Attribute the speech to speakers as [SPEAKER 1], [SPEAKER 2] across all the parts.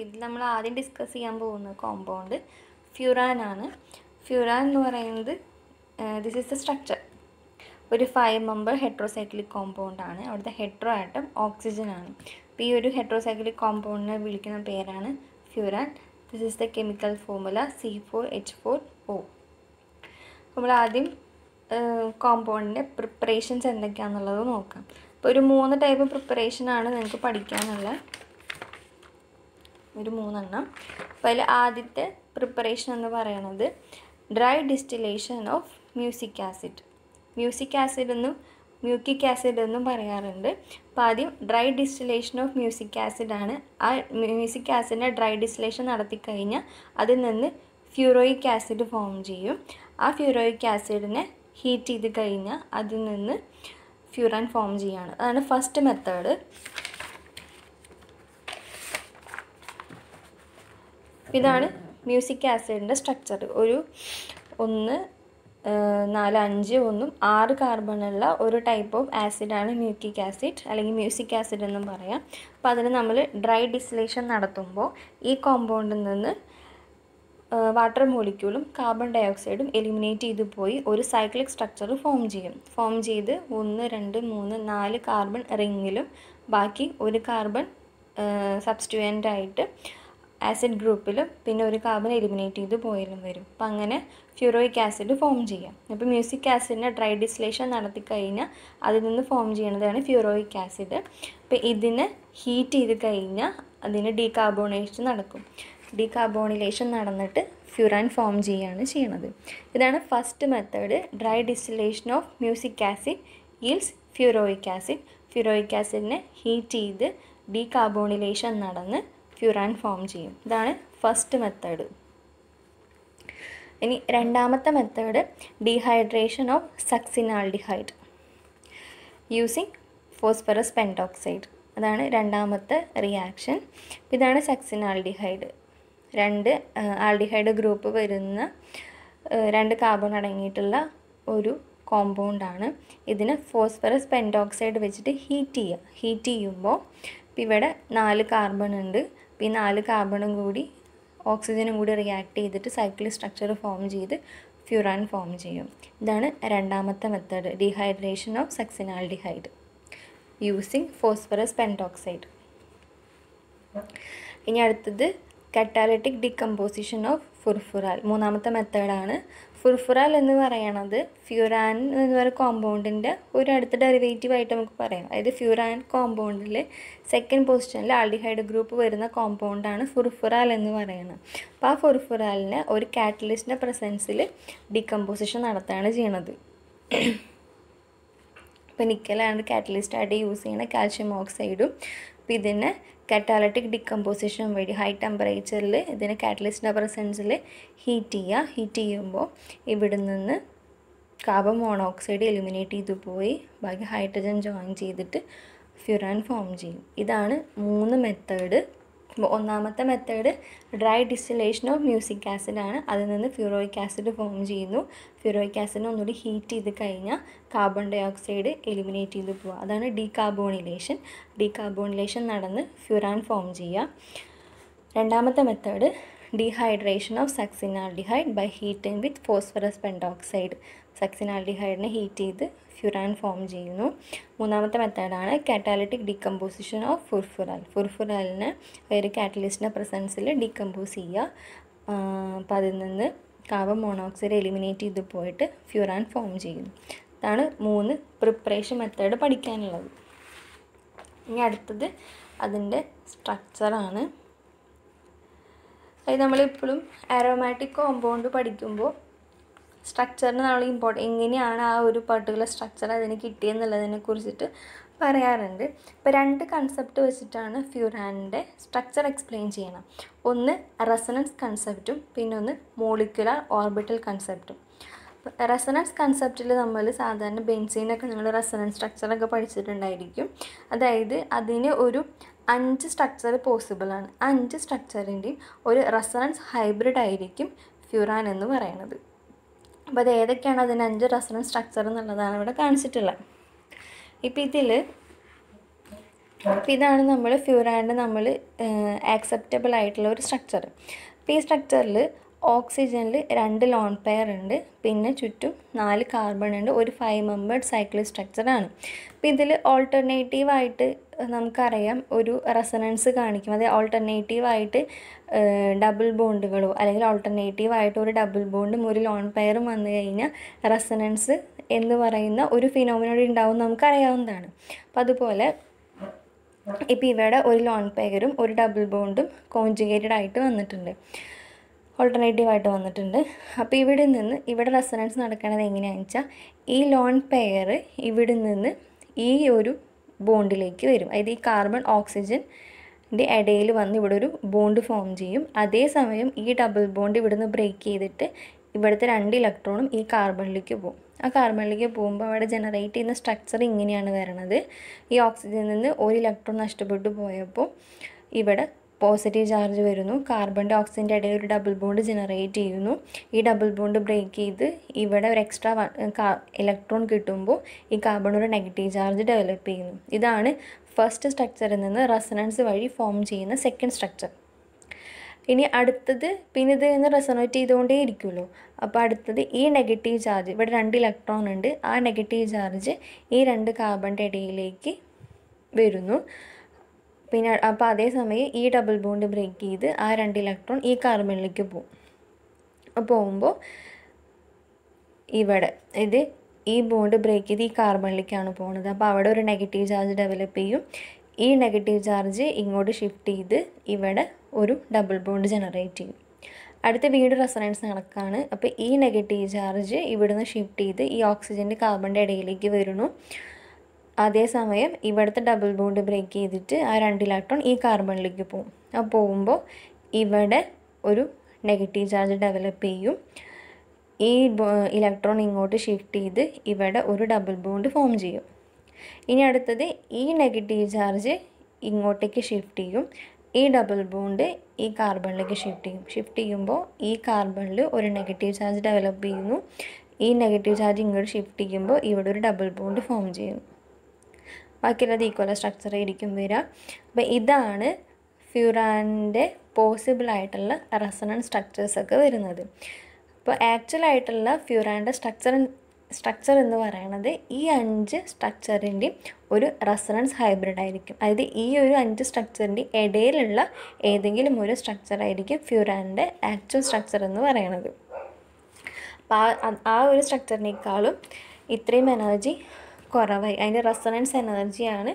[SPEAKER 1] ഇത് നമ്മൾ ആദ്യം ഡിസ്കസ് ചെയ്യാൻ പോകുന്ന കോമ്പൗണ്ട് ഫ്യൂറാൻ ആണ് ഫ്യൂറാൻ എന്ന് പറയുന്നത് ദിസ് ഈസ് ദ സ്ട്രക്ചർ ഒരു ഫൈവ് മെമ്പർ ഹെട്രോസൈക്ലിക് കോമ്പൗണ്ട് ആണ് അവിടുത്തെ ഹെട്രോ ആറ്റം ഓക്സിജൻ ആണ് അപ്പോൾ ഈ ഒരു ഹെട്രോസൈക്ലിക് കോമ്പൗണ്ടിനെ വിളിക്കുന്ന പേരാണ് furan this is the chemical formula C four H four O നമ്മൾ ആദ്യം കോമ്പൗണ്ടിൻ്റെ പ്രിപ്പറേഷൻസ് എന്തൊക്കെയാണെന്നുള്ളത് നോക്കാം അപ്പോൾ ഒരു മൂന്ന് ടൈപ്പ് പ്രിപ്പറേഷനാണ് നിങ്ങൾക്ക് പഠിക്കാനുള്ളത് ഒരു മൂന്നെണ്ണം അപ്പോൾ അതിൽ ആദ്യത്തെ പ്രിപ്പറേഷൻ എന്ന് പറയുന്നത് dry distillation of mucic acid mucic acid എന്നും മ്യൂക്കിക് ആസിഡ് എന്നും പറയാറുണ്ട് അപ്പോൾ ആദ്യം ഡ്രൈ ഡിസ്റ്റിലേഷൻ ഓഫ് മ്യൂസിക് ആസിഡാണ് ആ മ്യൂസിക് ആസിഡിൻ്റെ ഡ്രൈ ഡിസ്റ്റിലേഷൻ നടത്തിക്കഴിഞ്ഞാൽ അതിൽ നിന്ന് ഫ്യൂറോയിക് ആസിഡ് ഫോം ചെയ്യും ആ ഫ്യൂറോയിക് ആസിഡിനെ ഹീറ്റ് ചെയ്ത് കഴിഞ്ഞാൽ അതിൽ നിന്ന് ഫ്യൂറാൻ ഫോം ചെയ്യാണ് അതാണ് ഫസ്റ്റ് മെത്തേഡ് ഇതാണ് മ്യൂസിക് ആസിഡിൻ്റെ സ്ട്രക്ചർ ഒരു ഒന്ന് നാല് അഞ്ച് ഒന്നും ആറ് കാർബണുള്ള ഒരു ടൈപ്പ് ഓഫ് ആസിഡാണ് മ്യൂക്കിക് ആസിഡ് അല്ലെങ്കിൽ മ്യൂസിക് ആസിഡ് എന്നും പറയാം അപ്പോൾ അതിന് നമ്മൾ ഡ്രൈ ഡിസ്ലേഷൻ നടത്തുമ്പോൾ ഈ കോമ്പൗണ്ടിൽ നിന്ന് വാട്ടർ മോളിക്യൂളും കാർബൺ ഡൈ ഓക്സൈഡും എലിമിനേറ്റ് ചെയ്തു പോയി ഒരു സൈക്ലിക് സ്ട്രക്ചർ ഫോം ചെയ്യും ഫോം ചെയ്ത് ഒന്ന് രണ്ട് മൂന്ന് നാല് കാർബൺ റിങ്ങിലും ബാക്കി ഒരു കാർബൺ സബ്സ്റ്റുവൻ്റായിട്ട് ആസിഡ് ഗ്രൂപ്പിലും പിന്നെ ഒരു കാർബൺ എലിമിനേറ്റ് ചെയ്ത് പോയാലും വരും അപ്പം അങ്ങനെ ഫ്യൂറോയിക് ആസിഡ് ഫോം ചെയ്യാം അപ്പോൾ മ്യൂസിക് ആസിഡിനെ ഡ്രൈ ഡിസ്ലേഷൻ നടത്തി കഴിഞ്ഞാൽ അതിൽ നിന്ന് ഫോം ചെയ്യുന്നതാണ് ഫ്യൂറോയിക് ആസിഡ് അപ്പോൾ ഇതിനെ ഹീറ്റ് ചെയ്ത് കഴിഞ്ഞാൽ അതിന് ഡീകാർബോണേഷൻ നടക്കും ഡീകാർബോണിലേഷൻ നടന്നിട്ട് ഫ്യൂറാൻ ഫോം ചെയ്യുകയാണ് ചെയ്യുന്നത് ഇതാണ് first method dry distillation of mucic acid else furoic acid furoic ആസിഡിനെ ഹീറ്റ് ചെയ്ത് ഡീകാർബോണിലേഷൻ നടന്ന് ഫ്യൂറാൻ ഫോം ചെയ്യും ഇതാണ് ഫസ്റ്റ് മെത്തേഡ് ഇനി രണ്ടാമത്തെ method dehydration of succinaldehyde using phosphorus pentoxide അതാണ് രണ്ടാമത്തെ റിയാക്ഷൻ ഇതാണ് സക്സിനാൾഡിഹൈഡ് രണ്ട് ആൾഡിഹൈഡ് ഗ്രൂപ്പ് വരുന്ന രണ്ട് കാർബൺ അടങ്ങിയിട്ടുള്ള ഒരു കോമ്പൗണ്ടാണ് ഇതിന് ഫോസ്ഫറസ് പെൻഡോക്സൈഡ് വെച്ചിട്ട് ഹീറ്റ് ചെയ്യുക ഹീറ്റ് ചെയ്യുമ്പോൾ ഇപ്പം ഇവിടെ നാല് കാർബൺ ഉണ്ട് അപ്പോൾ ഈ നാല് കാർബണും കൂടി ഓക്സിജനും കൂടി റിയാക്ട് ചെയ്തിട്ട് സൈക്ലിക് സ്ട്രക്ചർ ഫോം ചെയ്ത് ഫ്യൂറാൻ ഫോം ചെയ്യും ഇതാണ് രണ്ടാമത്തെ method dehydration of succinaldehyde using phosphorus pentoxide ഇനി അടുത്തത് കറ്റാലറ്റിക് ഡീകമ്പോസിഷൻ ഓഫ് ഫുർഫുറാൽ മൂന്നാമത്തെ മെത്തേഡാണ് ഫുർഫുറാൽ എന്ന് പറയണത് ഫ്യൂറാൻ എന്ന് പറയുന്ന കോമ്പൗണ്ടിൻ്റെ ഒരു അടുത്ത ആയിട്ട് നമുക്ക് പറയാം അതായത് ഫ്യൂറാൻ കോമ്പൗണ്ടിൽ സെക്കൻഡ് പൊസിഷനിൽ ആൾഡിഹൈഡ് ഗ്രൂപ്പ് വരുന്ന കോമ്പൗണ്ടാണ് ഫുർഫുറാൽ എന്ന് പറയുന്നത് അപ്പോൾ ആ ഫുർഫുറാലിന് ഒരു കാറ്റലിസ്റ്റിൻ്റെ പ്രസൻസിൽ ഡീകമ്പോസിഷൻ നടത്തുകയാണ് ചെയ്യണത് ഇപ്പോൾ നിക്കലാണ് കാറ്റലിസ്റ്റായിട്ട് യൂസ് ചെയ്യുന്ന കാൽഷ്യം ഓക്സൈഡും അപ്പോൾ ഇതിനെ കാറ്റാലറ്റിക് ഡിക്കമ്പോസിഷൻ വഴി ഹൈ ടെമ്പറേച്ചറിൽ ഇതിന് കാറ്റലിസ്റ്റിൻ്റെ പ്രസൻസിൽ ഹീറ്റ് ചെയ്യുക ഹീറ്റ് ചെയ്യുമ്പോൾ ഇവിടെ നിന്ന് കാർബൺ മോണോക്സൈഡ് എലിമിനേറ്റ് ചെയ്തു പോയി ബാക്കി ഹൈഡ്രജൻ ജോയിൻ ചെയ്തിട്ട് ഫ്യുറാൻ ഫോം ചെയ്യും ഇതാണ് മൂന്ന് മെത്തേഡ് അപ്പോൾ ഒന്നാമത്തെ method dry distillation of mucic ആസിഡാണ് അതിൽ നിന്ന് ഫ്യൂറോയിക് ആസിഡ് ഫോം ചെയ്യുന്നു ഫ്യൂറോയിക് ആസിഡിനെ ഒന്നുകൂടി ഹീറ്റ് ചെയ്ത് കഴിഞ്ഞാൽ കാർബൺ ഡൈ ഓക്സൈഡ് എലിമിനേറ്റ് ചെയ്ത് പോവുക അതാണ് ഡീകാർബോണിലേഷൻ ഡീകാർബോണിലേഷൻ നടന്ന് ഫ്യൂറാൻ ഫോം ചെയ്യുക രണ്ടാമത്തെ method dehydration of succinaldehyde by heating with phosphorus pentoxide സക്സിനാൽഡിഹൈഡിനെ ഹീറ്റ് ചെയ്ത് ഫ്യുറാൻ ഫോം ചെയ്യുന്നു മൂന്നാമത്തെ മെത്തേഡാണ് കാറ്റാലിറ്റിക് ഡീകമ്പോസിഷൻ ഓഫ് ഫുർഫുറാൽ ഫുർഫുറാലിനെ ഒരു കാറ്റലിസ്റ്റിൻ്റെ പ്രസൻസിൽ ഡീകമ്പോസ് ചെയ്യുക അപ്പം അതിൽ നിന്ന് കാർബൺ മോണോക്സൈഡ് എലിമിനേറ്റ് ചെയ്ത് പോയിട്ട് ഫ്യുറാൻ ഫോം ചെയ്യുന്നു ഇതാണ് മൂന്ന് പ്രിപ്പറേഷൻ മെത്തേഡ് പഠിക്കാനുള്ളത് ഇനി അടുത്തത് അതിൻ്റെ സ്ട്രക്ചറാണ് അത് നമ്മളിപ്പോഴും ആരോമാറ്റിക് കോമ്പൗണ്ട് പഠിക്കുമ്പോൾ സ്ട്രക്ചറിന് നമ്മൾ ഇമ്പോർട്ടൻ എങ്ങനെയാണ് ആ ഒരു പർട്ടിക്കുലർ സ്ട്രക്ചർ അതിന് കിട്ടിയെന്നുള്ളതിനെ കുറിച്ചിട്ട് പറയാറുണ്ട് ഇപ്പോൾ രണ്ട് കൺസെപ്റ്റ് വെച്ചിട്ടാണ് ഫ്യൂറാനിൻ്റെ സ്ട്രക്ചർ എക്സ്പ്ലെയിൻ ചെയ്യണം ഒന്ന് റെസനൻസ് കൺസെപ്റ്റും പിന്നെ ഒന്ന് മോളിക്കുലർ ഓർബിറ്റൽ കൺസെപ്റ്റും റെസനൻസ് കൺസെപ്റ്റിൽ നമ്മൾ സാധാരണ ബെൻസീനൊക്കെ നിങ്ങൾ റെസനൻസ് സ്ട്രക്ചറൊക്കെ പഠിച്ചിട്ടുണ്ടായിരിക്കും അതായത് അതിന് ഒരു അഞ്ച് സ്ട്രക്ചർ പോസിബിളാണ് അഞ്ച് സ്ട്രക്ചറിൻ്റെയും ഒരു റെസനൻസ് ഹൈബ്രിഡ് ആയിരിക്കും ഫ്യൂറാൻ എന്ന് പറയുന്നത് അപ്പോൾ അത് ഏതൊക്കെയാണ് അതിന് അഞ്ച് റെസണൻസ് സ്ട്രക്ചർ എന്നുള്ളതാണ് ഇവിടെ കാണിച്ചിട്ടുള്ളത് ഇപ്പോൾ ഇതിൽ അപ്പോൾ ഇതാണ് നമ്മൾ ഫ്യൂറാൻഡ് നമ്മൾ ആക്സെപ്റ്റബിൾ ആയിട്ടുള്ള ഒരു സ്ട്രക്ചർ അപ്പോൾ ഈ സ്ട്രക്ചറിൽ ഓക്സിജനിൽ രണ്ട് ലോൺ പെയർ ഉണ്ട് പിന്നെ ചുറ്റും നാല് കാർബൺ ഉണ്ട് ഒരു ഫൈവ് മെമ്പേർഡ് സൈക്ലിക് സ്ട്രക്ചറാണ് അപ്പോൾ ഇതിൽ ഓൾട്ടർനേറ്റീവായിട്ട് നമുക്കറിയാം ഒരു റെസനൻസ് കാണിക്കും അതായത് ഓൾട്ടർനേറ്റീവായിട്ട് ഡബിൾ ബോണ്ടുകളോ അല്ലെങ്കിൽ ഓൾട്ടർനേറ്റീവായിട്ട് ഒരു ഡബിൾ ബോണ്ടും ഒരു ലോൺ പെയറും വന്നു കഴിഞ്ഞാൽ റെസനൻസ് എന്ന് പറയുന്ന ഒരു ഫിനോമിനോട് ഉണ്ടാവും നമുക്കറിയാവുന്നതാണ് അപ്പോൾ അതുപോലെ ഇപ്പോൾ ഇവിടെ ഒരു ലോൺ പെയറും ഒരു ഡബിൾ ബോണ്ടും കോഞ്ചുഗേറ്റഡ് ആയിട്ട് വന്നിട്ടുണ്ട് ഓൾട്ടർനേറ്റീവായിട്ട് വന്നിട്ടുണ്ട് അപ്പോൾ ഇവിടെ നിന്ന് ഇവിടെ റെസനൻസ് നടക്കുന്നത് എങ്ങനെയാണെന്ന് വെച്ചാൽ ഈ ലോൺ പെയർ ഇവിടെ നിന്ന് ഈ ഒരു ബോണ്ടിലേക്ക് വരും അതായത് ഈ കാർബൺ ഓക്സിജൻ ഇടയിൽ വന്ന് ഇവിടെ ഒരു ബോണ്ട് ഫോം ചെയ്യും അതേസമയം ഈ ഡബിൾ ബോണ്ട് നിന്ന് ബ്രേക്ക് ചെയ്തിട്ട് ഇവിടുത്തെ രണ്ട് ഇലക്ട്രോണും ഈ കാർബണിലേക്ക് പോകും ആ കാർബണിലേക്ക് പോകുമ്പോൾ അവിടെ ജനറേറ്റ് ചെയ്യുന്ന സ്ട്രക്ചർ ഇങ്ങനെയാണ് വരണത് ഈ ഓക്സിജനിൽ നിന്ന് ഒരു ഇലക്ട്രോൺ നഷ്ടപ്പെട്ടു പോയപ്പോൾ ഇവിടെ പോസിറ്റീവ് ചാർജ് വരുന്നു കാർബൺ ഡയോക്സൈഡിൻ്റെ ഇടയിൽ ഒരു ഡബിൾ ബോണ്ട് ജനറേറ്റ് ചെയ്യുന്നു ഈ ഡബിൾ ബോണ്ട് ബ്രേക്ക് ചെയ്ത് ഇവിടെ ഒരു എക്സ്ട്രാ ഇലക്ട്രോൺ കിട്ടുമ്പോൾ ഈ കാർബൺ ഒരു നെഗറ്റീവ് ചാർജ് ഡെവലപ്പ് ചെയ്യുന്നു ഇതാണ് ഫസ്റ്റ് സ്ട്രക്ചറിൽ നിന്ന് റെസണൻസ് വഴി ഫോം ചെയ്യുന്ന സെക്കൻഡ് സ്ട്രക്ചർ ഇനി അടുത്തത് പിന്നെ ഇത് നിന്ന് റെസണേറ്റ് ചെയ്തുകൊണ്ടേ ഇരിക്കുമല്ലോ അപ്പോൾ അടുത്തത് ഈ നെഗറ്റീവ് ചാർജ് ഇവിടെ രണ്ട് ഇലക്ട്രോൺ ഉണ്ട് ആ നെഗറ്റീവ് ചാർജ് ഈ രണ്ട് കാർബണിൻ്റെ ഇടയിലേക്ക് വരുന്നു പിന്നെ അപ്പോൾ അതേസമയം ഈ ഡബിൾ ബോണ്ട് ബ്രേക്ക് ചെയ്ത് ആ രണ്ട് ഇലക്ട്രോൺ ഈ കാർബണിലേക്ക് പോകും പോകുമ്പോൾ ഇവിടെ ഇത് ഈ ബോണ്ട് ബ്രേക്ക് ചെയ്ത് ഈ കാർബണിലേക്കാണ് പോകുന്നത് അപ്പോൾ അവിടെ ഒരു നെഗറ്റീവ് ചാർജ് ഡെവലപ്പ് ചെയ്യും ഈ നെഗറ്റീവ് ചാർജ് ഇങ്ങോട്ട് ഷിഫ്റ്റ് ചെയ്ത് ഇവിടെ ഒരു ഡബിൾ ബോണ്ട് ജനറേറ്റ് ചെയ്യും അടുത്ത വീണ്ടും റെസൊണൻസ് നടക്കുകയാണ് അപ്പോൾ ഈ നെഗറ്റീവ് ചാർജ് ഇവിടുന്ന് ഷിഫ്റ്റ് ചെയ്ത് ഈ ഓക്സിജൻ്റെ കാർബണിൻ്റെ ഇടയിലേക്ക് വരുന്നു അതേസമയം ഇവിടുത്തെ ഡബിൾ ബോണ്ട് ബ്രേക്ക് ചെയ്തിട്ട് ആ രണ്ട് ഇലക്ട്രോൺ ഈ കാർബണിലേക്ക് പോകും ആ പോകുമ്പോൾ ഇവിടെ ഒരു നെഗറ്റീവ് ചാർജ് ഡെവലപ്പ് ചെയ്യും ഈ ഇലക്ട്രോൺ ഇങ്ങോട്ട് ഷിഫ്റ്റ് ചെയ്ത് ഇവിടെ ഒരു ഡബിൾ ബോണ്ട് ഫോം ചെയ്യും ഇനി അടുത്തത് ഈ നെഗറ്റീവ് ചാർജ് ഇങ്ങോട്ടേക്ക് ഷിഫ്റ്റ് ചെയ്യും ഈ ഡബിൾ ബോണ്ട് ഈ കാർബണിലേക്ക് ഷിഫ്റ്റ് ചെയ്യും ഷിഫ്റ്റ് ചെയ്യുമ്പോൾ ഈ കാർബണിൽ ഒരു നെഗറ്റീവ് ചാർജ് ഡെവലപ്പ് ചെയ്യുന്നു ഈ നെഗറ്റീവ് ചാർജ് ഇങ്ങോട്ട് ഷിഫ്റ്റ് ചെയ്യുമ്പോൾ ഇവിടെ ഒരു ഡബിൾ ബോണ്ട് ഫോം ചെയ്യുന്നു ബാക്കിയുള്ളത് ഈക്വൽ സ്ട്രക്ചർ ആയിരിക്കും വരിക അപ്പോൾ ഇതാണ് ഫ്യൂറാൻ്റെ പോസിബിൾ ആയിട്ടുള്ള റെസണൻസ് സ്ട്രക്ചേഴ്സൊക്കെ വരുന്നത് അപ്പോൾ ആക്ച്വലായിട്ടുള്ള ഫ്യൂറാൻ്റെ സ്ട്രക്ചർ സ്ട്രക്ചർ എന്ന് പറയുന്നത് ഈ അഞ്ച് സ്ട്രക്ചറിൻ്റെ ഒരു റെസണൻസ് ഹൈബ്രിഡ് ആയിരിക്കും അതായത് ഈ ഒരു അഞ്ച് സ്ട്രക്ചറിൻ്റെ ഇടയിലുള്ള ഏതെങ്കിലും ഒരു സ്ട്രക്ചർ ആയിരിക്കും ഫ്യൂറാൻ്റെ ആക്ച്വൽ സ്ട്രക്ചർ എന്ന് പറയുന്നത് അപ്പോൾ ആ ഒരു സ്ട്രക്ചറിനേക്കാളും ഇത്രയും എനർജി കുറവായി അതിൻ്റെ റെസണൻസ് എനർജിയാണ്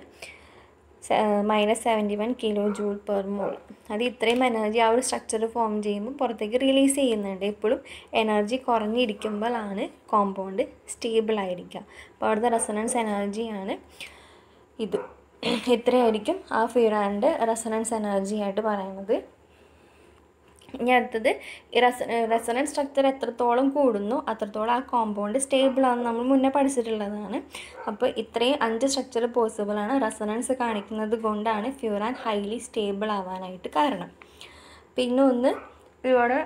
[SPEAKER 1] minus seventy one kilo joule per mole അത് ഇത്രയും എനർജി ആ ഒരു സ്ട്രക്ചർ ഫോം ചെയ്യുമ്പോൾ പുറത്തേക്ക് റിലീസ് ചെയ്യുന്നുണ്ട് എപ്പോഴും എനർജി കുറഞ്ഞിരിക്കുമ്പോഴാണ് കോമ്പൗണ്ട് സ്റ്റേബിൾ ആയിരിക്കുക അപ്പോൾ അവിടുത്തെ റെസണൻസ് എനർജിയാണ് ഇത് ഇത്രയായിരിക്കും ആ ഫിറാൻ്റെ റെസണൻസ് എനർജി ആയിട്ട് പറയുന്നത് ഇനി അടുത്തത് റെസണൻസ് സ്ട്രക്ചർ എത്രത്തോളം കൂടുന്നു അത്രത്തോളം ആ കോമ്പൗണ്ട് സ്റ്റേബിൾ ആണെന്ന് നമ്മൾ മുന്നേ പഠിച്ചിട്ടുള്ളതാണ് അപ്പോൾ ഇത്രയും അഞ്ച് സ്ട്രക്ചർ ആണ് റെസനൻസ് കാണിക്കുന്നത് കൊണ്ടാണ് ഫ്യൂറാൻ ഹൈലി സ്റ്റേബിൾ ആവാനായിട്ട് കാരണം പിന്നെ ഒന്ന് ഇവിടെ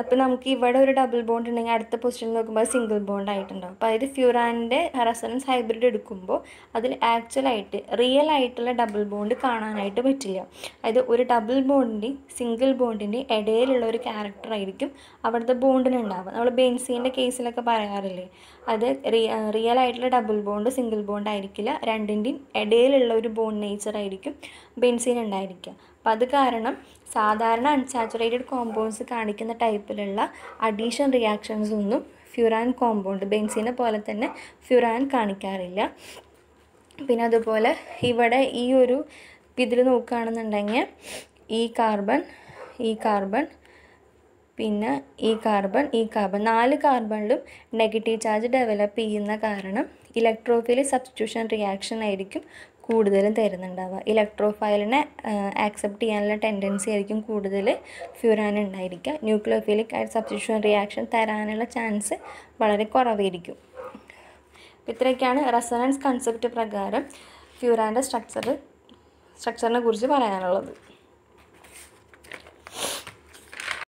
[SPEAKER 1] അപ്പോൾ നമുക്ക് ഇവിടെ ഒരു ഡബിൾ ബോണ്ട് ഉണ്ടെങ്കിൽ അടുത്ത പൊസിഷൻ നോക്കുമ്പോൾ സിംഗിൾ ബോണ്ട് ആയിട്ടുണ്ടാവും അപ്പോൾ അതായത് ഫ്യൂറാൻ്റെ റെസൊണൻസ് ഹൈബ്രിഡ് എടുക്കുമ്പോൾ അതിൽ ആക്ച്വലായിട്ട് റിയൽ ആയിട്ടുള്ള ഡബിൾ ബോണ്ട് കാണാനായിട്ട് പറ്റില്ല അതായത് ഒരു ഡബിൾ ബോണ്ടിൻ്റെ സിംഗിൾ ബോണ്ടിൻ്റെ ഇടയിലുള്ള ഒരു ക്യാരക്ടർ ആയിരിക്കും അവിടുത്തെ ബോണ്ടിന് ഉണ്ടാവുക നമ്മൾ ബെൻസീൻ്റെ കേസിലൊക്കെ പറയാറില്ലേ അത് റിയൽ ആയിട്ടുള്ള ഡബിൾ ബോണ്ട് സിംഗിൾ ബോണ്ട് ആയിരിക്കില്ല രണ്ടിൻ്റെയും ഇടയിലുള്ള ഒരു ബോണ്ട് നേച്ചർ ആയിരിക്കും ബെൻസീൻ ഉണ്ടായിരിക്കുക അപ്പം അത് കാരണം സാധാരണ അൺസാച്ചുറേറ്റഡ് കോമ്പൗണ്ട്സ് കാണിക്കുന്ന ടൈപ്പിലുള്ള അഡീഷൻ റിയാക്ഷൻസ് ഒന്നും ഫ്യുറാൻ കോമ്പൗണ്ട് ബെൻസിനെ പോലെ തന്നെ ഫ്യുറാൻ കാണിക്കാറില്ല പിന്നെ അതുപോലെ ഇവിടെ ഈ ഒരു ഇതിൽ നോക്കുകയാണെന്നുണ്ടെങ്കിൽ ഈ കാർബൺ ഈ കാർബൺ പിന്നെ ഈ കാർബൺ ഈ കാർബൺ നാല് കാർബണിലും നെഗറ്റീവ് ചാർജ് ഡെവലപ്പ് ചെയ്യുന്ന കാരണം ഇലക്ട്രോഫിലി സബ്സ്റ്റിറ്റ്യൂഷൻ റിയാക്ഷൻ ആയിരിക്കും കൂടുതലും തരുന്നുണ്ടാവുക ഇലക്ട്രോഫൈലിനെ ആക്സെപ്റ്റ് ചെയ്യാനുള്ള ടെൻഡൻസി ആയിരിക്കും കൂടുതൽ ഫ്യൂരാൻ ഉണ്ടായിരിക്കുക ന്യൂക്ലിയോഫിലിക് ആയിട്ട് സബ്സ്റ്റിറ്റ്യൂഷൻ റിയാക്ഷൻ തരാനുള്ള ചാൻസ് വളരെ കുറവായിരിക്കും ഇത്രയൊക്കെയാണ് റെസനൻസ് കൺസെപ്റ്റ് പ്രകാരം ഫ്യൂരാൻ്റെ സ്ട്രക്ചർ സ്ട്രക്ചറിനെ കുറിച്ച് പറയാനുള്ളത്